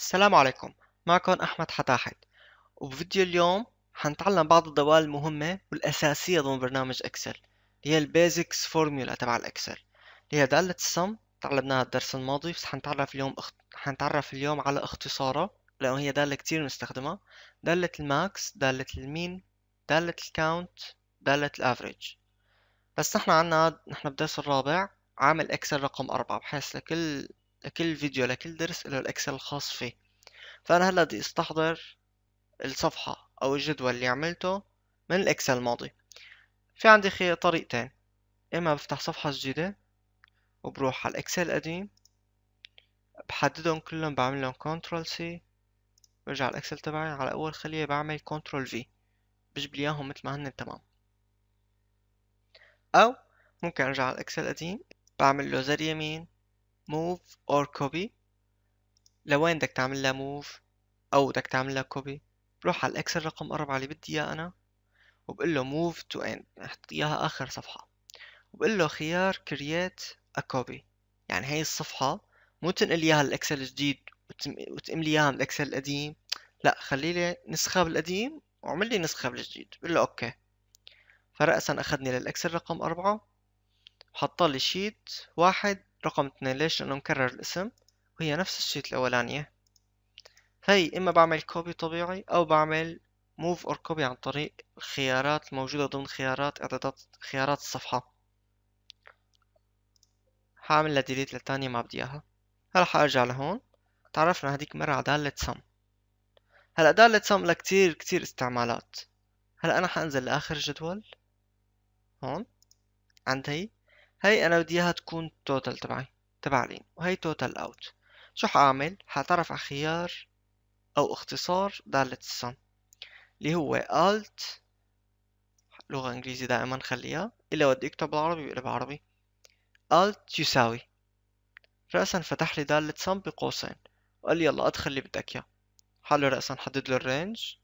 السلام عليكم معكم أحمد حتاحت وبفيديو اليوم حنتعلم بعض الدوال المهمة والأساسية ضمن برنامج إكسل هي البيزكس فورميولا تبع الإكسل هي دالة السم تعلمناها الدرس الماضي بس حنتعرف اليوم اخت... حنتعرف اليوم على اختصارها لأنه هي دالة كتير بنستخدمها دالة الماكس دالة المين دالة الكاونت دالة الأفريج بس نحن عنا نحن بدرس الرابع عامل إكسل رقم أربعة بحيث لكل لكل فيديو لكل درس له الاكسل الخاص فيه فانا هلا بدي استحضر الصفحة او الجدول اللي عملته من الاكسل الماضي في عندي طريقتين اما بفتح صفحة جديدة وبروح على الاكسل القديم بحددهم كلهم بعمل لهم كنترول سي برجع على الاكسل تبعي على اول خلية بعمل كنترول في بجيب لي اياهم مثل ما هن تمام او ممكن ارجع على الاكسل القديم بعمل له زر يمين موف اور كوبي لوين بدك تعمل لها موف أو بدك تعمل لها كوبي بروح على الإكسل رقم أربعة اللي بدي إياه أنا وبقول له موف تو اند أحط إياها آخر صفحة وبقول له خيار كرييت ا كوبي يعني هي الصفحة مو تنقل إياها الإكسل الجديد وتقم لي إياها من الإكسل القديم لا خلي لي نسخة بالقديم وعمل لي نسخة بالجديد بقول له أوكي فرأسا أخذني للإكسل رقم أربعة وحط لي شيت واحد رقم اثنين ليش؟ لأنه مكرر الاسم وهي نفس الشيت الأولانية هاي إما بعمل كوبي طبيعي أو بعمل موف أور كوبي عن طريق الخيارات الموجودة ضمن خيارات إعدادات خيارات الصفحة حاعمل لها ديليت للتانية ما بدي إياها هلا حأرجع لهون تعرفنا هديك مرة على دالة سم هلا دالة سم لها كتير كتير استعمالات هلا أنا حأنزل لآخر الجدول هون عند هي هاي انا بدي اياها تكون توتال تبعي تبع لين وهي توتال اوت شو حاعمل حترف على خيار او اختصار دالة السم اللي هو alt لغة انجليزي دائما خليها الا ودي اكتب بالعربي بقلب عربي alt يساوي رأسا فتح لي دالة سم بقوسين وقال لي يلا ادخل اللي بدك اياه حلو رأسا حدد له الرينج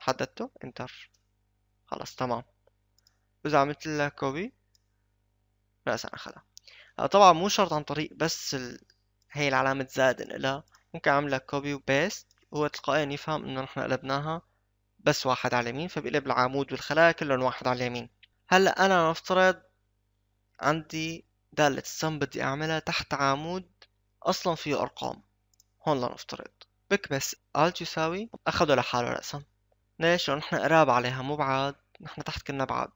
حددته انتر خلاص تمام واذا عملت لها كوبي رأسا اخدها طبعا مو شرط عن طريق بس ال... هي العلامة زائد انقلها ممكن اعملها كوبي وبيست هو تلقائيا يفهم انه نحن قلبناها بس واحد على اليمين فبقلب العمود والخلايا كلهم واحد على اليمين هلا انا نفترض عندي دالة السم بدي اعملها تحت عمود اصلا فيه ارقام هون لنفترض بكبس alt يساوي اخده لحاله رأسا ليش؟ لأن نحن قراب عليها مو بعاد نحن تحت كنا بعاد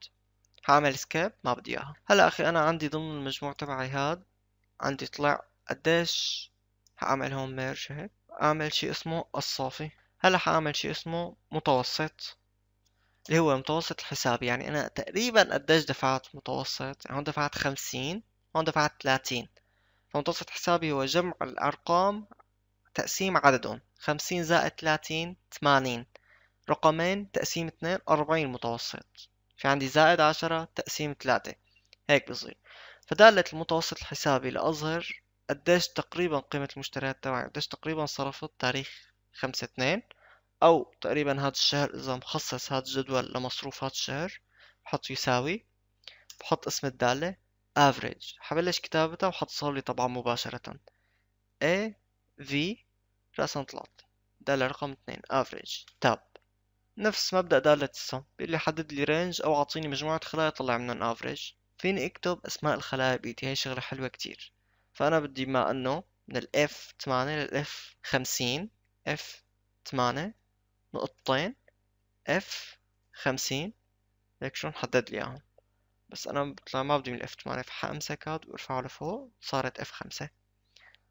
هعمل سكيب ما بدي اياها هلا اخي انا عندي ضمن المجموع تبعي هاد عندي طلع قديش هعمل هون ميرج هيك اعمل شي اسمه الصافي هلا حاعمل شي اسمه متوسط اللي هو متوسط الحساب يعني انا تقريبا قديش دفعت متوسط يعني هون دفعت خمسين هون دفعت 30 فمتوسط حسابي هو جمع الارقام تقسيم عددهم خمسين زائد 30 80 رقمين تقسيم 2 أربعين متوسط في عندي زائد عشرة تقسيم تلاتة هيك بصير فدالة المتوسط الحسابي لأظهر قديش تقريبا قيمة المشتريات تبعي قديش تقريبا صرفت تاريخ خمسة اتنين أو تقريبا هاد الشهر إذا مخصص هاد الجدول لمصروف هاد الشهر بحط يساوي بحط اسم الدالة average حبلش كتابتها وحتصور لي طبعا مباشرة A V رأسا طلعت دالة رقم اتنين average تاب نفس مبدأ دالة السم اللي حدد لي رينج أو عطيني مجموعة خلايا طلع منهم افريج فيني أكتب أسماء الخلايا بإيدي هاي شغلة حلوة كتير فأنا بدي ما أنه من ال F 8 لل F 50 F 8 نقطتين F 50 هيك شلون حدد لي إياهم بس أنا بطلع ما بدي من ال F 8 فحأمسك هاد وأرفعه لفوق صارت F 5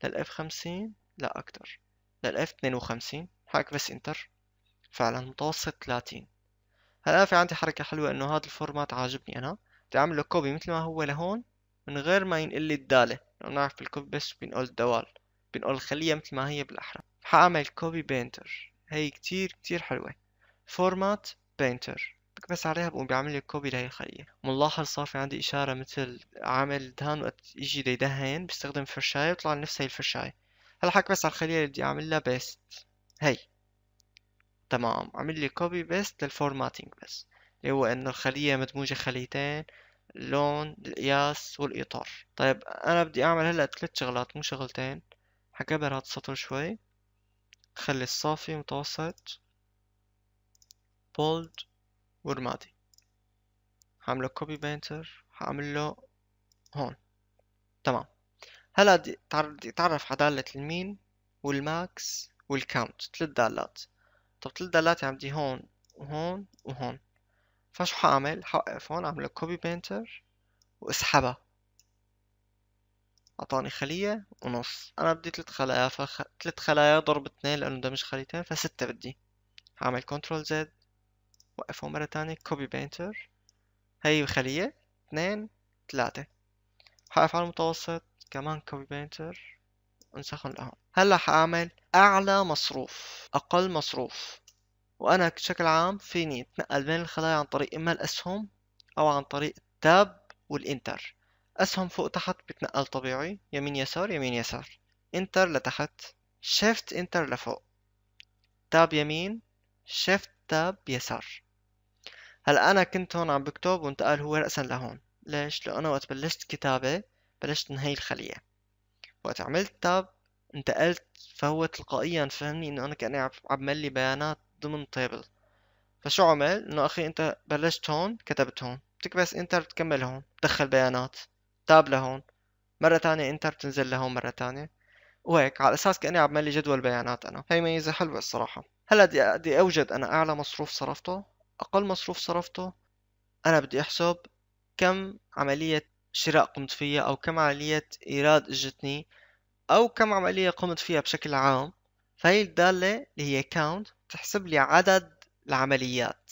لل F 50 لا أكتر لل F 52 حاك بس انتر فعلا متوسط 30 هلا في عندي حركة حلوة انه هذا الفورمات عاجبني انا بدي اعمل له كوبي مثل ما هو لهون من غير ما ينقل لي الدالة لانه نعرف بالكوبي بس بنقول الدوال بنقول الخلية مثل ما هي بالاحرى حاعمل كوبي بينتر هي كتير كتير حلوة فورمات بينتر بكبس عليها بقوم بعمل لي كوبي لهي الخلية ملاحظ صار في عندي إشارة مثل عامل دهان وقت يجي يدهن بيستخدم فرشاية بيطلع نفس هي الفرشاية هلا حكبس على الخلية اللي بدي أعمل لها بيست هي تمام عمل لي كوبي بيست للفورماتنج بس اللي هو انه الخلية مدموجة خليتين اللون القياس والاطار طيب انا بدي اعمل هلا ثلاث شغلات مو شغلتين حكبر هاد السطر شوي خلي الصافي متوسط بولد ورمادي هعمله كوبي بينتر هعمله هون تمام هلا بدي اتعرف على دالة المين والماكس والكاونت ثلاث دالات طب تلت دلاتي عندي هون وهون وهون فشو حاعمل حوقف هون اعمل كوبي بينتر واسحبها اعطاني خلية ونص انا بدي تلت خلايا فتلت خلايا ضرب اتنين لانه ده مش خليتين فستة بدي هعمل كنترول زد وقفهم مرة تانية كوبي بينتر هاي خلية اتنين تلاتة هقف على المتوسط كمان كوبي بينتر انسخن لها هلا حاعمل اعلى مصروف اقل مصروف وانا بشكل عام فيني اتنقل بين الخلايا عن طريق اما الاسهم او عن طريق التاب والانتر اسهم فوق تحت بتنقل طبيعي يمين يسار يمين يسار انتر لتحت شيفت انتر لفوق تاب يمين شيفت تاب يسار هلا انا كنت هون عم بكتب وانتقل هو راسا لهون ليش لانه وقت بلشت كتابه بلشت من هي الخليه وقت عملت تاب انتقلت فهو تلقائيا فهمني انه انا كأني عم ملي بيانات ضمن تيبل فشو عمل انه اخي انت بلشت هون كتبت هون بتكبس انتر بتكمل هون بتدخل بيانات تاب لهون مرة تانية انتر بتنزل لهون مرة تانية وهيك على اساس كأني عم لي جدول بيانات انا هي ميزة حلوة الصراحة هلا بدي اوجد انا اعلى مصروف صرفته اقل مصروف صرفته انا بدي احسب كم عملية شراء قمت فيها أو كم عملية إيراد اجتني أو كم عملية قمت فيها بشكل عام فهي الدالة اللي هي count بتحسب لي عدد العمليات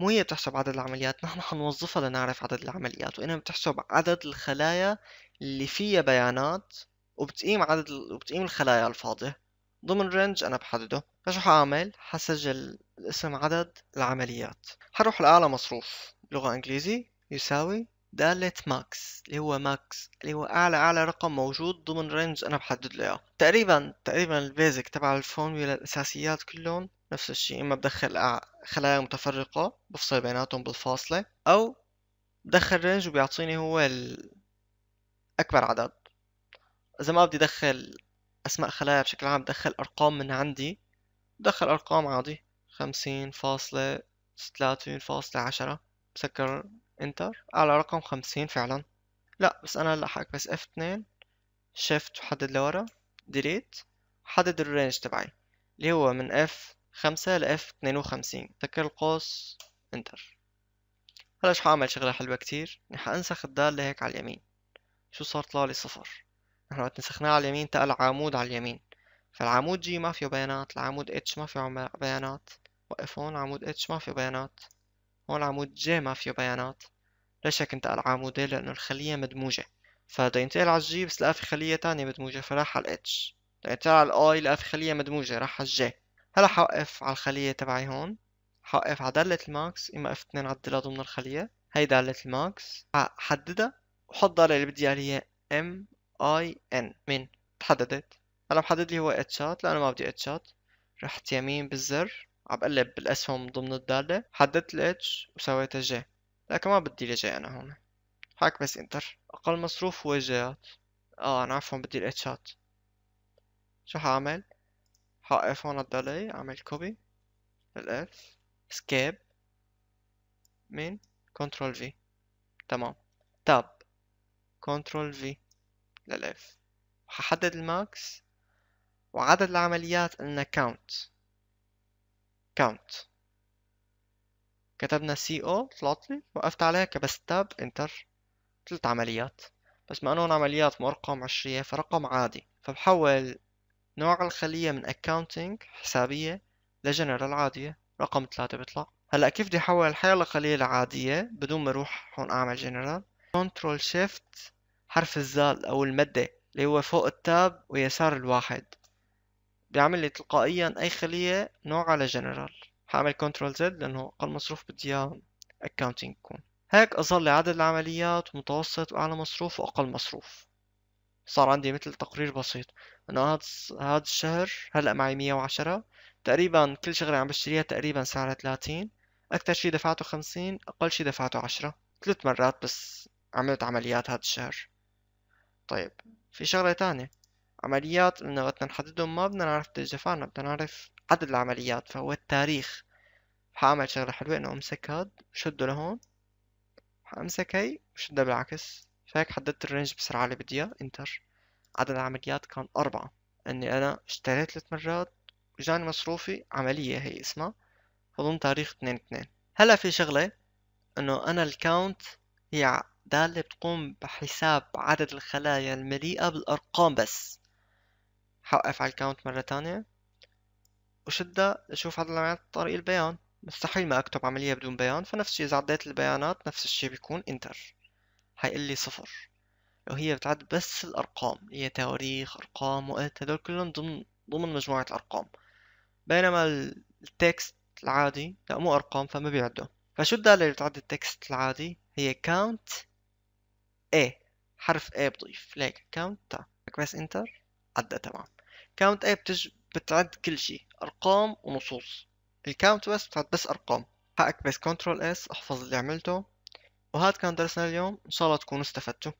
مو هي بتحسب عدد العمليات نحن حنوظفها لنعرف عدد العمليات وإنها بتحسب عدد الخلايا اللي فيها بيانات وبتقيم عدد وبتقيم الخلايا الفاضية ضمن رينج أنا بحدده فشو حأعمل؟ حسجل اسم عدد العمليات حروح لأعلى مصروف لغة إنجليزي يساوي دالة ماكس اللي هو ماكس اللي هو أعلى أعلى رقم موجود ضمن رينج أنا بحدد له إياه تقريبا تقريبا البيزك تبع الفورمولا الأساسيات كلهم نفس الشيء إما بدخل خلايا متفرقة بفصل بيناتهم بالفاصلة أو بدخل رينج وبيعطيني هو أكبر عدد إذا ما بدي أدخل أسماء خلايا بشكل عام بدخل أرقام من عندي بدخل أرقام عادي خمسين فاصلة ثلاثين فاصلة عشرة بسكر انتر على رقم خمسين فعلا لا بس انا هلحقك بس اف اتنين شيفت وحدد لورا ديليت حدد الرينج تبعي اللي هو من اف خمسة ل اتنين وخمسين ذكر القوس انتر هلا شو حاعمل شغلة حلوة كتير رح انسخ الدالة هيك على اليمين شو صار لي صفر نحن وقت نسخناه على اليمين تقل عمود على اليمين فالعمود جي ما فيه بيانات العمود اتش ما فيه بيانات وقف هون عمود اتش ما فيه بيانات هون عمود جي ما فيه بيانات ليش هيك انتقل على عمودين لأنه الخلية مدموجة فبده ينتقل على الجي بس لقى في خلية تانية مدموجة فراح على الاتش بده ينتقل على الاي لقى في خلية مدموجة راح على الجي هلا حوقف على الخلية تبعي هون حوقف على دالة الماكس اما اف F2 عدلها ضمن الخلية هي دالة الماكس حددها وحط دالة اللي بدي إياها M I N مين تحددت هلا محدد لي هو اتشات لأنه ما بدي اتشات رحت يمين بالزر عم بقلب بالاسهم ضمن الدالة حددت الاتش وسويت جي لكن ما بدي لجي انا هون هاك بس انتر اقل مصروف هو الجيات اه انا عفوا بدي الاتشات شو حاعمل حاقف هون الدالة اعمل كوبي الاف اسكيب من كنترول في تمام تاب كنترول في للاف وححدد الماكس وعدد العمليات قلنا كاونت count كتبنا سي او طلعت لي وقفت عليها كبست تاب انتر ثلاث عمليات بس ما انهم عمليات مرقم عشرية فرقم عادي فبحول نوع الخلية من accounting حسابية لجنرال عادية رقم ثلاثة بيطلع هلا كيف بدي احول الحياة الخلية لعادية بدون ما اروح هون اعمل جنرال كنترول شيفت حرف الزال او المدة اللي هو فوق التاب ويسار الواحد بيعمل لي تلقائيا أي خلية نوع على جنرال حاعمل كنترول زد لأنه أقل مصروف بدي إياه accounting يكون هيك أظل لي عدد العمليات متوسط وأعلى مصروف وأقل مصروف صار عندي مثل تقرير بسيط انه هاد الشهر هلا معي 110 تقريبا كل شغله عم بشتريها تقريبا سعرها 30 اكثر شي دفعته 50 اقل شي دفعته 10 ثلاث مرات بس عملت عمليات هاد الشهر طيب في شغله تانية عمليات إنه وقت نحددهم ما بدنا نعرف درجة بدنا نعرف عدد العمليات فهو التاريخ حأعمل شغلة حلوة إنه أمسك هاد وشده لهون حأمسك هي وشده بالعكس فهيك حددت الرينج بسرعة اللي بدي إياه إنتر عدد العمليات كان أربعة إني أنا اشتريت ثلاث مرات وجاني مصروفي عملية هي اسمها أظن تاريخ اتنين اتنين هلا في شغلة إنه أنا الكاونت هي دالة بتقوم بحساب عدد الخلايا المليئة بالأرقام بس حوقف على الكاونت مرة تانية وشدها لشوف هذا العمليات طريق البيان مستحيل ما اكتب عملية بدون بيان فنفس الشي اذا عديت البيانات نفس الشي بيكون انتر حيقول لي صفر وهي بتعد بس الارقام هي تواريخ ارقام وقت هدول كلهم ضمن ضمن مجموعة ارقام بينما التكست العادي لا مو ارقام فما بيعده فشو الدالة اللي بتعد التكست العادي هي count A حرف A بضيف ليك count تا بس انتر عدى تمام كاونت اي بتج... بتعد كل شيء ارقام ونصوص الكاونت بس بتعد بس ارقام هاك بس كنترول اس احفظ اللي عملته وهذا كان درسنا اليوم ان شاء الله تكونوا استفدتوا